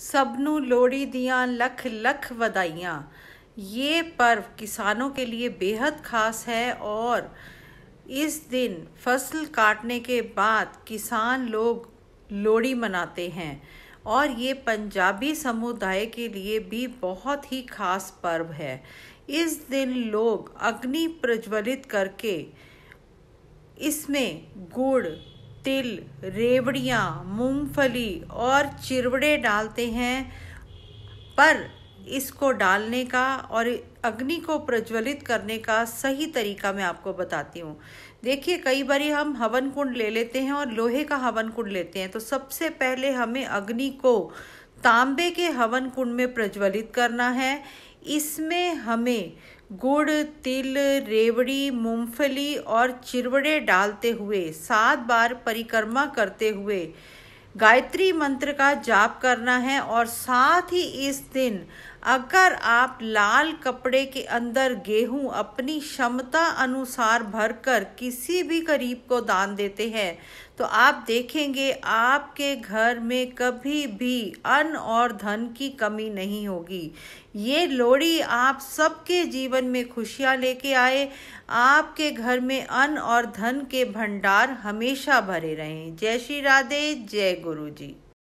सबनों लोहड़ी ਲੋੜੀ लख लख ਲੱਖ ये पर्व किसानों के लिए बेहद खास है और इस दिन फसल काटने के बाद किसान लोग लोहड़ी मनाते हैं और ये पंजाबी समुदाय के लिए भी बहुत ही खास पर्व है इस दिन लोग अग्नि प्रज्वलित करके इसमें गुड़ तिल रेवड़ियाँ मूंगफली और चिरवड़े डालते हैं पर इसको डालने का और अग्नि को प्रज्वलित करने का सही तरीका मैं आपको बताती हूँ देखिए कई बार हम हवन कुंड ले लेते हैं और लोहे का हवन कुंड लेते हैं तो सबसे पहले हमें अग्नि को तांबे के हवन कुंड में प्रज्वलित करना है इसमें हमें गुड़ तिल रेवड़ी मूंगफली और चिरवड़े डालते हुए सात बार परिक्रमा करते हुए गायत्री मंत्र का जाप करना है और साथ ही इस दिन अगर आप लाल कपड़े के अंदर गेहूं अपनी क्षमता अनुसार भरकर किसी भी गरीब को दान देते हैं तो आप देखेंगे आपके घर में कभी भी अन्न और धन की कमी नहीं होगी ये लोड़ी आप सबके जीवन में खुशियां लेके आए आपके घर में अन्न और धन के भंडार हमेशा भरे रहें जय श्री राधे जय गुरु जी